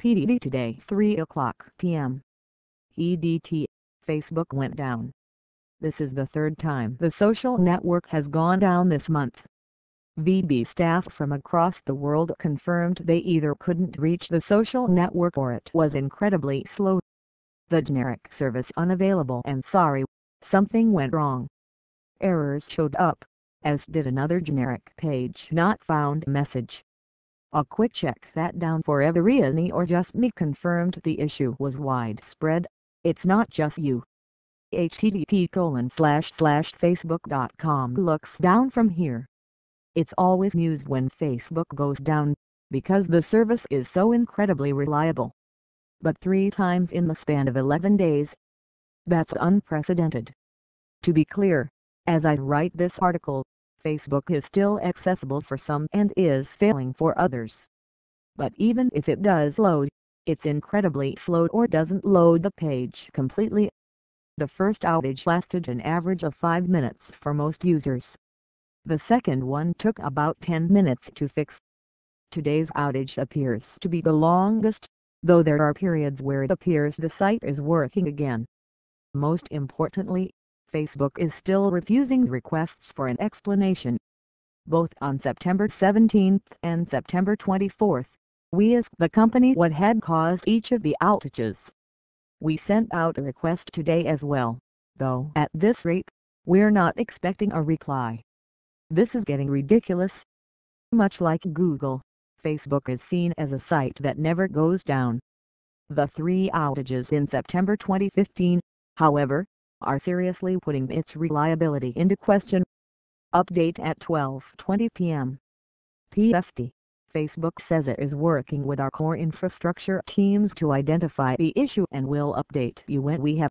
PDD today 3 o'clock p.m. EDT, Facebook went down. This is the third time the social network has gone down this month. VB staff from across the world confirmed they either couldn't reach the social network or it was incredibly slow. The generic service unavailable and sorry, something went wrong. Errors showed up, as did another generic page not found message. A quick check that down for every any or just me confirmed the issue was widespread. It's not just you. http colon slash slash facebook.com looks down from here. It's always news when Facebook goes down, because the service is so incredibly reliable. But three times in the span of 11 days. That's unprecedented. To be clear, as I write this article, Facebook is still accessible for some and is failing for others. But even if it does load, it's incredibly slow or doesn't load the page completely. The first outage lasted an average of 5 minutes for most users. The second one took about 10 minutes to fix. Today's outage appears to be the longest, though there are periods where it appears the site is working again. Most importantly, Facebook is still refusing requests for an explanation. Both on September 17 and September 24, we asked the company what had caused each of the outages. We sent out a request today as well, though at this rate, we're not expecting a reply. This is getting ridiculous. Much like Google, Facebook is seen as a site that never goes down. The three outages in September 2015, however, are seriously putting its reliability into question. Update at 12.20 p.m. PST. Facebook says it is working with our core infrastructure teams to identify the issue and will update you when we have